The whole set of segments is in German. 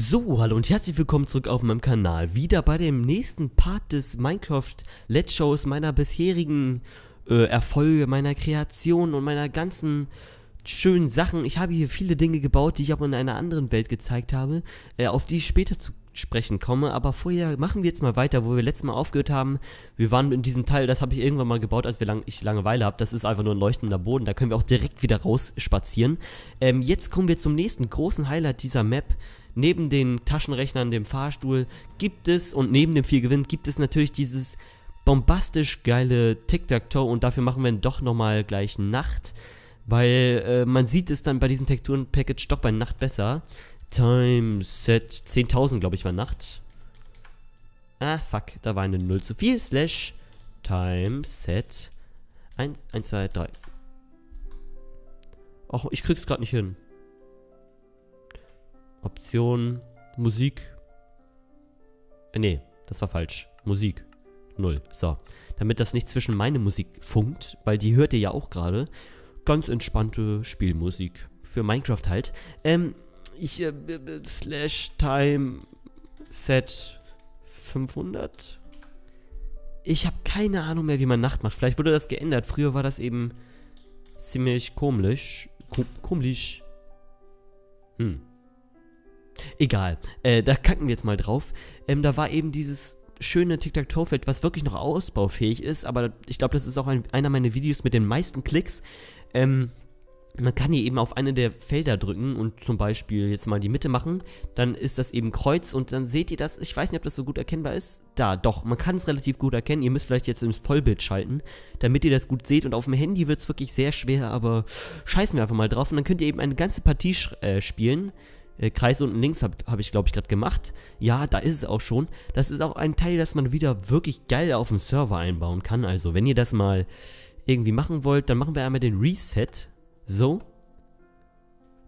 So, hallo und herzlich willkommen zurück auf meinem Kanal. Wieder bei dem nächsten Part des Minecraft Let's Shows meiner bisherigen äh, Erfolge, meiner Kreation und meiner ganzen schönen Sachen. Ich habe hier viele Dinge gebaut, die ich auch in einer anderen Welt gezeigt habe, äh, auf die ich später zu sprechen komme. Aber vorher machen wir jetzt mal weiter, wo wir letztes Mal aufgehört haben. Wir waren in diesem Teil, das habe ich irgendwann mal gebaut, als wir lang, ich Langeweile habe. Das ist einfach nur ein leuchtender Boden. Da können wir auch direkt wieder raus spazieren. Ähm, jetzt kommen wir zum nächsten großen Highlight dieser Map. Neben den Taschenrechnern, dem Fahrstuhl gibt es und neben dem viel gibt es natürlich dieses bombastisch geile Tic-Tac-Toe und dafür machen wir dann doch nochmal gleich Nacht weil äh, man sieht es dann bei diesem Texturen-Package doch bei Nacht besser. Time Set 10.000, glaube ich, war Nacht. Ah, fuck, da war eine 0 zu viel. Slash Time Set 1, 1, 2, 3. Ach, ich krieg's gerade nicht hin. Option Musik. Äh, nee, das war falsch. Musik. Null. So. Damit das nicht zwischen meine Musik funkt, weil die hört ihr ja auch gerade. Ganz entspannte Spielmusik. Für Minecraft halt. Ähm, ich äh, slash time set 500. Ich habe keine Ahnung mehr, wie man Nacht macht. Vielleicht wurde das geändert. Früher war das eben ziemlich komisch. komisch. Hm. Egal. Äh, da kacken wir jetzt mal drauf. Ähm, da war eben dieses schöne Tic-Tac-Toe-Feld, was wirklich noch ausbaufähig ist. Aber ich glaube, das ist auch ein, einer meiner Videos mit den meisten Klicks. Ähm, man kann hier eben auf eine der Felder drücken und zum Beispiel jetzt mal die Mitte machen, dann ist das eben Kreuz und dann seht ihr das, ich weiß nicht, ob das so gut erkennbar ist, da doch, man kann es relativ gut erkennen, ihr müsst vielleicht jetzt ins Vollbild schalten, damit ihr das gut seht und auf dem Handy wird es wirklich sehr schwer, aber scheißen wir einfach mal drauf und dann könnt ihr eben eine ganze Partie äh, spielen, äh, Kreis unten links habe hab ich, glaube ich, gerade gemacht. Ja, da ist es auch schon. Das ist auch ein Teil, das man wieder wirklich geil auf dem Server einbauen kann. Also, wenn ihr das mal irgendwie machen wollt, dann machen wir einmal den Reset. So.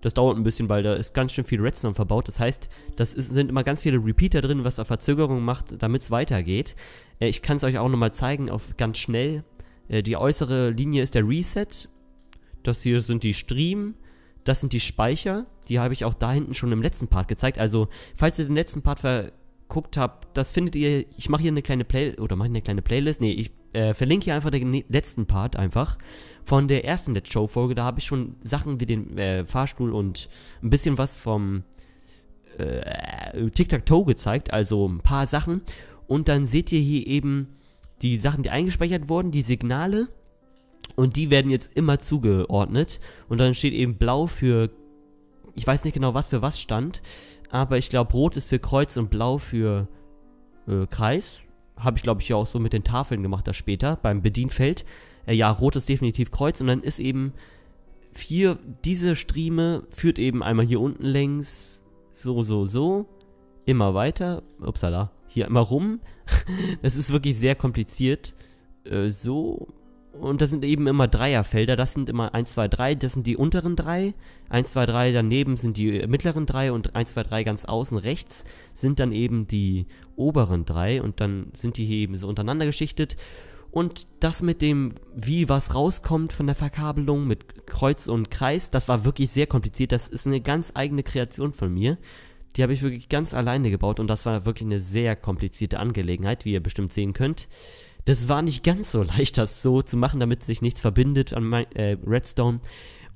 Das dauert ein bisschen, weil da ist ganz schön viel Redstone verbaut. Das heißt, das ist, sind immer ganz viele Repeater drin, was da Verzögerungen macht, damit es weitergeht. Äh, ich kann es euch auch nochmal zeigen, auf ganz schnell. Äh, die äußere Linie ist der Reset. Das hier sind die Stream. Das sind die Speicher. Die habe ich auch da hinten schon im letzten Part gezeigt. Also, falls ihr den letzten Part verguckt habt, das findet ihr, ich mache hier eine kleine Play oder mache eine kleine Playlist. Nee, ich äh, verlinke hier einfach den ne-, letzten Part einfach von der ersten Let's Show Folge. Da habe ich schon Sachen wie den äh, Fahrstuhl und ein bisschen was vom äh, Tic-Tac-Toe gezeigt, also ein paar Sachen. Und dann seht ihr hier eben die Sachen, die eingespeichert wurden, die Signale. Und die werden jetzt immer zugeordnet. Und dann steht eben blau für, ich weiß nicht genau, was für was stand. Aber ich glaube, rot ist für Kreuz und blau für äh, Kreis habe ich glaube ich ja auch so mit den Tafeln gemacht, da später beim Bedienfeld. Äh, ja, rot ist definitiv Kreuz und dann ist eben vier, diese Strieme führt eben einmal hier unten längs, so, so, so, immer weiter, upsala, hier immer rum. das ist wirklich sehr kompliziert. Äh, so, und das sind eben immer Dreierfelder. Das sind immer 1, 2, 3, das sind die unteren drei. 1, 2, 3 daneben sind die äh, mittleren drei und 1, 2, 3 ganz außen rechts sind dann eben die oberen drei und dann sind die hier eben so untereinander geschichtet. Und das mit dem, wie was rauskommt von der Verkabelung mit Kreuz und Kreis, das war wirklich sehr kompliziert. Das ist eine ganz eigene Kreation von mir. Die habe ich wirklich ganz alleine gebaut und das war wirklich eine sehr komplizierte Angelegenheit, wie ihr bestimmt sehen könnt. Das war nicht ganz so leicht, das so zu machen, damit sich nichts verbindet an mein, äh, Redstone.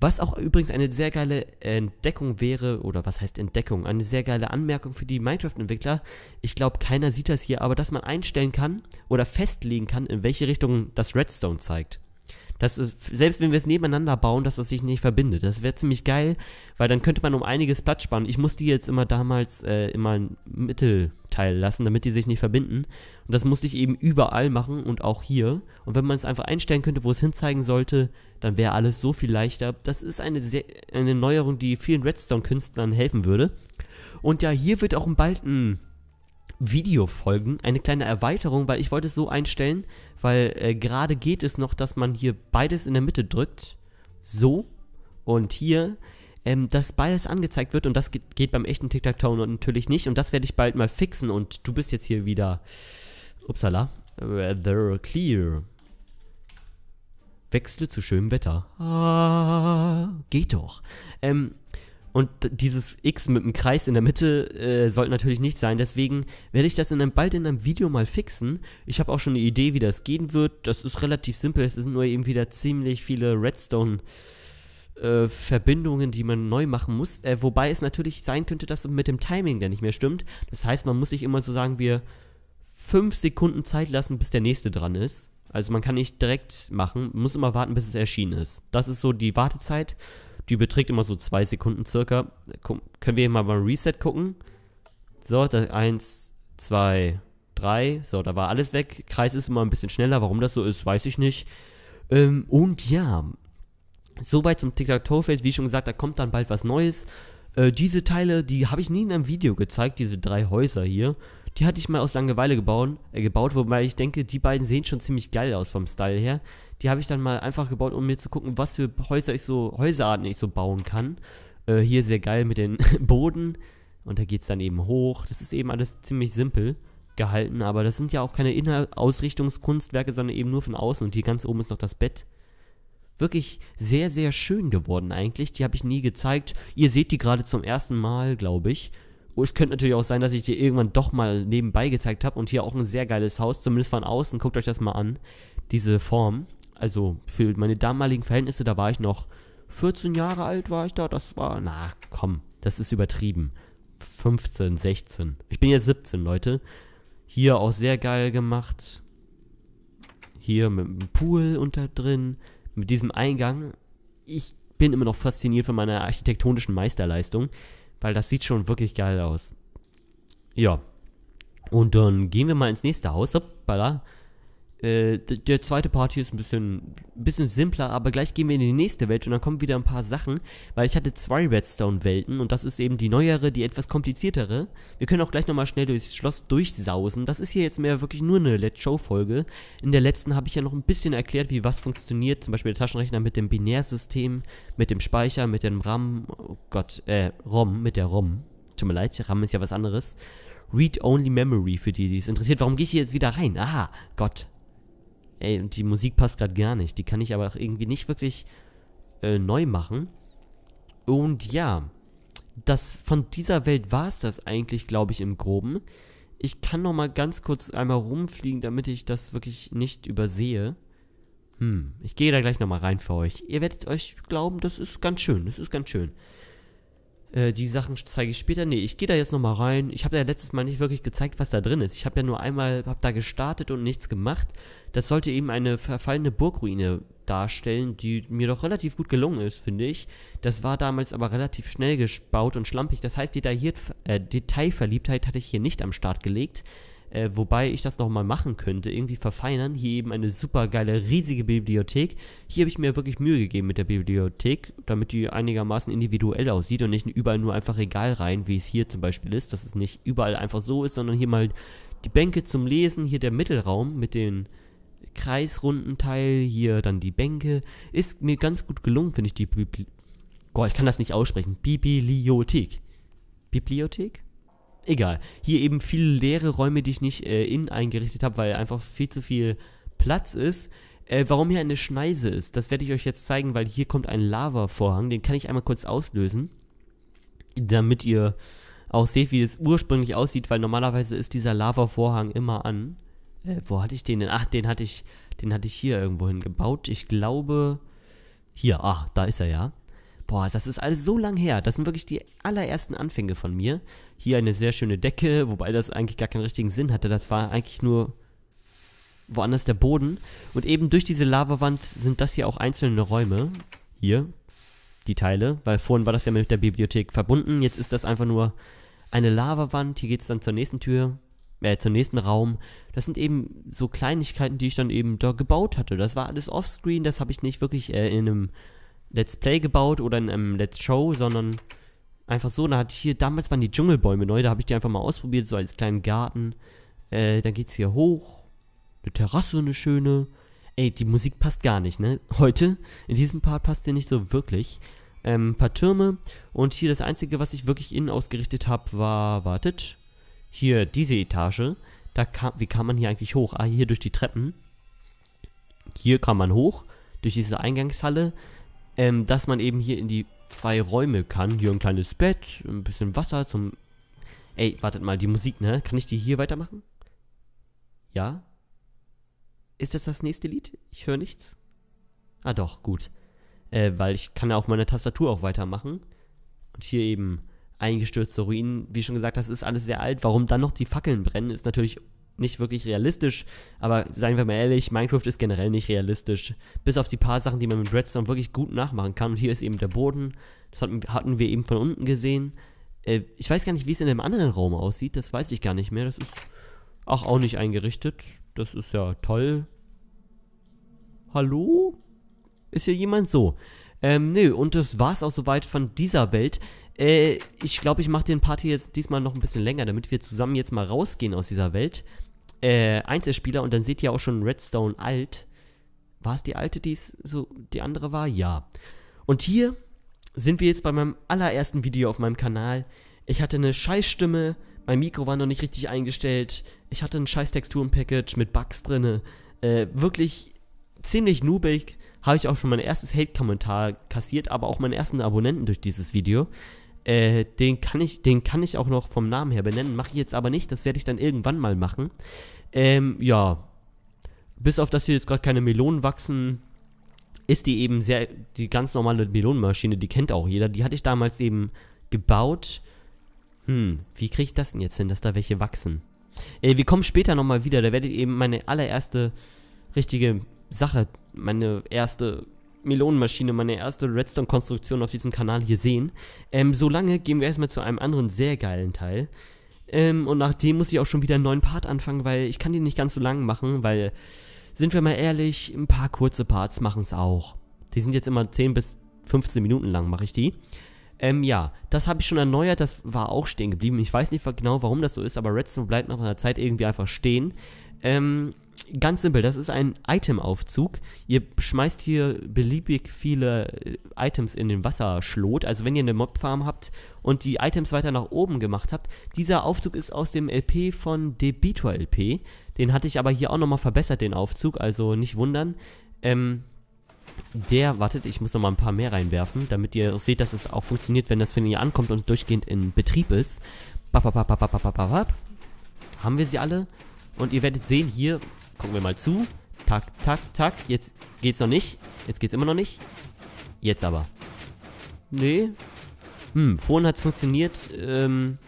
Was auch übrigens eine sehr geile Entdeckung wäre, oder was heißt Entdeckung? Eine sehr geile Anmerkung für die Minecraft-Entwickler. Ich glaube, keiner sieht das hier, aber dass man einstellen kann oder festlegen kann, in welche Richtung das Redstone zeigt dass es, selbst wenn wir es nebeneinander bauen, dass das sich nicht verbindet. Das wäre ziemlich geil, weil dann könnte man um einiges Platz sparen. Ich musste die jetzt immer damals äh, immer ein Mittelteil lassen, damit die sich nicht verbinden. Und das musste ich eben überall machen und auch hier. Und wenn man es einfach einstellen könnte, wo es hinzeigen sollte, dann wäre alles so viel leichter. Das ist eine, sehr, eine Neuerung, die vielen Redstone-Künstlern helfen würde. Und ja, hier wird auch bald ein Balken Videofolgen eine kleine Erweiterung, weil ich wollte es so einstellen, weil äh, gerade geht es noch, dass man hier beides in der Mitte drückt. So. Und hier ähm, dass beides angezeigt wird und das geht, geht beim echten Tic-Tac-Toe natürlich nicht und das werde ich bald mal fixen und du bist jetzt hier wieder, upsala, Weather clear. Wechsle zu schönem Wetter. Ah, geht doch. Ähm, und dieses X mit dem Kreis in der Mitte äh, sollte natürlich nicht sein. Deswegen werde ich das in einem, bald in einem Video mal fixen. Ich habe auch schon eine Idee, wie das gehen wird. Das ist relativ simpel. Es sind nur eben wieder ziemlich viele Redstone. Äh, Verbindungen, die man neu machen muss. Äh, wobei es natürlich sein könnte, dass mit dem Timing der nicht mehr stimmt. Das heißt, man muss sich immer so sagen, wir fünf Sekunden Zeit lassen, bis der nächste dran ist. Also man kann nicht direkt machen, muss immer warten, bis es erschienen ist. Das ist so die Wartezeit. Die beträgt immer so zwei Sekunden circa. können wir mal beim Reset gucken? So, da eins, zwei, drei. So, da war alles weg. Kreis ist immer ein bisschen schneller. Warum das so ist, weiß ich nicht. Ähm, und ja, soweit zum Tic-Tac-Toe-Feld. Wie schon gesagt, da kommt dann bald was Neues. Äh, diese Teile, die habe ich nie in einem Video gezeigt, diese drei Häuser hier. Die hatte ich mal aus Langeweile gebaut, äh, gebaut, wobei ich denke, die beiden sehen schon ziemlich geil aus vom Style her. Die habe ich dann mal einfach gebaut, um mir zu gucken, was für Häuser ich so, Häuserarten ich so bauen kann. Äh, hier sehr geil mit dem Boden. Und da geht es dann eben hoch. Das ist eben alles ziemlich simpel gehalten, aber das sind ja auch keine Inhalt sondern eben nur von außen. Und hier ganz oben ist noch das Bett. Wirklich sehr, sehr schön geworden eigentlich. Die habe ich nie gezeigt. Ihr seht die gerade zum ersten Mal, glaube ich. Oh, es könnte natürlich auch sein, dass ich dir irgendwann doch mal nebenbei gezeigt habe. Und hier auch ein sehr geiles Haus, zumindest von außen. Guckt euch das mal an. Diese Form. Also für meine damaligen Verhältnisse, da war ich noch 14 Jahre alt, war ich da. Das war, na komm, das ist übertrieben. 15, 16. Ich bin jetzt 17, Leute. Hier auch sehr geil gemacht. Hier mit einem Pool unter drin. Mit diesem Eingang. Ich bin immer noch fasziniert von meiner architektonischen Meisterleistung weil das sieht schon wirklich geil aus. Ja. Und dann gehen wir mal ins nächste Haus. Hoppala. Äh, der zweite Part hier ist ein bisschen, bisschen simpler, aber gleich gehen wir in die nächste Welt und dann kommen wieder ein paar Sachen, weil ich hatte zwei Redstone-Welten und das ist eben die neuere, die etwas kompliziertere. Wir können auch gleich nochmal schnell durchs Schloss durchsausen. Das ist hier jetzt mehr wirklich nur eine Let's Show-Folge. In der letzten habe ich ja noch ein bisschen erklärt, wie was funktioniert, zum Beispiel der Taschenrechner mit dem Binärsystem, mit dem Speicher, mit dem RAM, oh Gott, äh, ROM, mit der ROM. Tut mir leid, RAM ist ja was anderes. Read-Only Memory für die, die es interessiert. Warum gehe ich hier jetzt wieder rein? Aha, Gott, ey, und die Musik passt gerade gar nicht. Die kann ich aber auch irgendwie nicht wirklich äh, neu machen. Und ja, das von dieser Welt war es das eigentlich, glaube ich, im Groben. Ich kann noch mal ganz kurz einmal rumfliegen, damit ich das wirklich nicht übersehe. Hm, ich gehe da gleich noch mal rein für euch. Ihr werdet euch glauben, das ist ganz schön, das ist ganz schön. Äh, die Sachen zeige ich später. Nee, ich gehe da jetzt nochmal rein. Ich habe ja letztes Mal nicht wirklich gezeigt, was da drin ist. Ich habe ja nur einmal, habe da gestartet und nichts gemacht. Das sollte eben eine verfallene Burgruine darstellen, die mir doch relativ gut gelungen ist, finde ich. Das war damals aber relativ schnell gebaut und schlampig. Das heißt, detailliert, äh, Detailverliebtheit hatte ich hier nicht am Start gelegt äh, wobei ich das nochmal machen könnte, irgendwie verfeinern. Hier eben eine super geile, riesige Bibliothek. Hier habe ich mir wirklich Mühe gegeben mit der Bibliothek, damit die einigermaßen individuell aussieht und nicht überall nur einfach Regal rein, wie es hier zum Beispiel ist, dass es nicht überall einfach so ist, sondern hier mal die Bänke zum Lesen, hier der Mittelraum mit den kreisrunden Teil, hier dann die Bänke. Ist mir ganz gut gelungen, finde ich, die Bibli... Boah, ich kann das nicht aussprechen. Bibliothek. Bibliothek? egal. Hier eben viele leere Räume, die ich nicht äh, innen eingerichtet habe, weil einfach viel zu viel Platz ist. Äh, warum hier eine Schneise ist, das werde ich euch jetzt zeigen, weil hier kommt ein Lava-Vorhang. Den kann ich einmal kurz auslösen, damit ihr auch seht, wie es ursprünglich aussieht, weil normalerweise ist dieser Lava-Vorhang immer an. Äh, wo hatte ich den denn? Ach, den hatte ich, den hatte ich hier irgendwo gebaut. Ich glaube, hier, ah, da ist er ja. Boah, das ist alles so lang her. Das sind wirklich die allerersten Anfänge von mir. Hier eine sehr schöne Decke, wobei das eigentlich gar keinen richtigen Sinn hatte. Das war eigentlich nur woanders der Boden. Und eben durch diese Lavawand sind das hier auch einzelne Räume. Hier, die Teile, weil vorhin war das ja mit der Bibliothek verbunden. Jetzt ist das einfach nur eine Lavawand. Hier geht es dann zur nächsten Tür, äh, zum nächsten Raum. Das sind eben so Kleinigkeiten, die ich dann eben da gebaut hatte. Das war alles offscreen, das habe ich nicht wirklich äh, in einem Let's Play gebaut oder in einem Let's Show, sondern einfach so. Da hatte ich hier, damals waren die Dschungelbäume neu, da habe ich die einfach mal ausprobiert, so als kleinen Garten. Äh, dann geht's hier hoch. Eine Terrasse, eine schöne. Ey, die Musik passt gar nicht, ne? Heute, in diesem Part passt sie nicht so wirklich. Ähm, ein paar Türme. Und hier das Einzige, was ich wirklich innen ausgerichtet habe, war, wartet, hier diese Etage. Da kam, wie kam man hier eigentlich hoch? Ah, hier durch die Treppen. Hier kam man hoch, durch diese Eingangshalle ähm, dass man eben hier in die zwei Räume kann. Hier ein kleines Bett, ein bisschen Wasser zum... Ey, wartet mal, die Musik, ne? Kann ich die hier weitermachen? Ja? Ist das das nächste Lied? Ich höre nichts. Ah doch, gut. Äh, weil ich kann ja auf meiner Tastatur auch weitermachen. Und hier eben eingestürzte Ruinen. Wie schon gesagt, das ist alles sehr alt. Warum dann noch die Fackeln brennen, ist natürlich nicht wirklich realistisch, aber seien wir mal ehrlich, Minecraft ist generell nicht realistisch. Bis auf die paar Sachen, die man mit Redstone wirklich gut nachmachen kann. Und hier ist eben der Boden. Das hatten wir eben von unten gesehen. Äh, ich weiß gar nicht, wie es in dem anderen Raum aussieht. Das weiß ich gar nicht mehr. Das ist auch, auch nicht eingerichtet. Das ist ja toll. Hallo? Ist hier jemand so? Ähm, nö, und das war's auch soweit von dieser Welt. Äh, ich glaube, ich mache den Party jetzt diesmal noch ein bisschen länger, damit wir zusammen jetzt mal rausgehen aus dieser Welt äh, Einzelspieler und dann seht ihr auch schon Redstone alt. War es die alte, die so die andere war? Ja. Und hier sind wir jetzt bei meinem allerersten Video auf meinem Kanal. Ich hatte eine Scheißstimme, mein Mikro war noch nicht richtig eingestellt, ich hatte ein scheiß Texturen-Package mit Bugs drin. Äh, wirklich ziemlich noobig habe ich auch schon mein erstes Hate-Kommentar kassiert, aber auch meinen ersten Abonnenten durch dieses Video. Äh, den, kann ich, den kann ich auch noch vom Namen her benennen. Mache ich jetzt aber nicht, das werde ich dann irgendwann mal machen. Ähm, ja. Bis auf dass hier jetzt gerade keine Melonen wachsen, ist die eben sehr. Die ganz normale Melonenmaschine, die kennt auch jeder. Die hatte ich damals eben gebaut. Hm, wie kriege ich das denn jetzt hin, dass da welche wachsen? Ey, äh, wir kommen später nochmal wieder. Da werdet ihr eben meine allererste richtige Sache, meine erste Melonenmaschine, meine erste Redstone-Konstruktion auf diesem Kanal hier sehen. Ähm, solange gehen wir erstmal zu einem anderen sehr geilen Teil. Ähm, und nachdem muss ich auch schon wieder einen neuen Part anfangen, weil ich kann den nicht ganz so lang machen, weil, sind wir mal ehrlich, ein paar kurze Parts machen es auch. Die sind jetzt immer 10 bis 15 Minuten lang, mache ich die. Ähm, ja, das habe ich schon erneuert, das war auch stehen geblieben. Ich weiß nicht genau, warum das so ist, aber Redstone bleibt nach einer Zeit irgendwie einfach stehen. Ähm, ganz simpel, das ist ein Itemaufzug. Ihr schmeißt hier beliebig viele äh, Items in den Wasserschlot. Also wenn ihr eine Mobfarm habt und die Items weiter nach oben gemacht habt, dieser Aufzug ist aus dem LP von Debitor LP. Den hatte ich aber hier auch nochmal verbessert, den Aufzug, also nicht wundern. Ähm, der, wartet, ich muss nochmal ein paar mehr reinwerfen, damit ihr seht, dass es auch funktioniert, wenn das, wenn ihr ankommt und durchgehend in Betrieb ist. Bap, bap, bap, bap, bap, bap, bap. Haben wir sie alle? Und ihr werdet sehen, hier, gucken wir mal zu. Tak, tak, tak. Jetzt geht's noch nicht. Jetzt geht's immer noch nicht. Jetzt aber. Nee. Hm, vorhin hat's funktioniert. Ähm,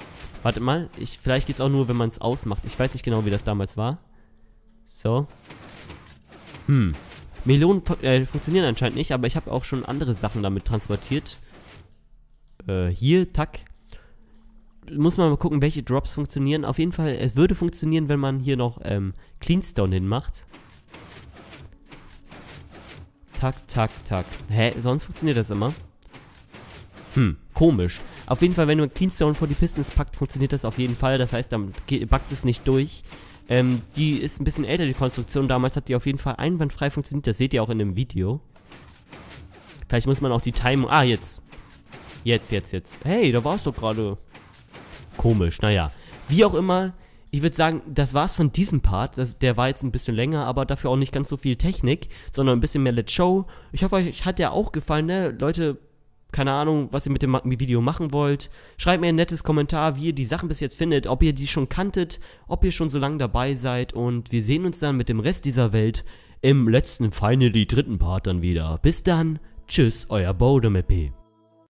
warte mal. Ich, vielleicht geht's auch nur, wenn man es ausmacht. Ich weiß nicht genau, wie das damals war. So. Hm. Melonen äh, funktionieren anscheinend nicht, aber ich habe auch schon andere Sachen damit transportiert. Äh, hier, tak muss man mal gucken, welche Drops funktionieren. Auf jeden Fall, es würde funktionieren, wenn man hier noch ähm, Cleanstone hinmacht. Tak, tak, tak. Hä? Sonst funktioniert das immer? Hm, komisch. Auf jeden Fall, wenn du Cleanstone vor die Pistons packt, funktioniert das auf jeden Fall. Das heißt, dann backt es nicht durch. Ähm, die ist ein bisschen älter, die Konstruktion. Damals hat die auf jeden Fall einwandfrei funktioniert. Das seht ihr auch in dem Video. Vielleicht muss man auch die Timing... Ah, jetzt. Jetzt, jetzt, jetzt. Hey, da warst du gerade komisch. Naja, wie auch immer, ich würde sagen, das war's von diesem Part. Das, der war jetzt ein bisschen länger, aber dafür auch nicht ganz so viel Technik, sondern ein bisschen mehr Let's Show. Ich hoffe, euch hat der auch gefallen, ne? Leute, keine Ahnung, was ihr mit dem Video machen wollt. Schreibt mir ein nettes Kommentar, wie ihr die Sachen bis jetzt findet, ob ihr die schon kanntet, ob ihr schon so lange dabei seid und wir sehen uns dann mit dem Rest dieser Welt im letzten, finally dritten Part dann wieder. Bis dann, tschüss, euer Bodem-EP.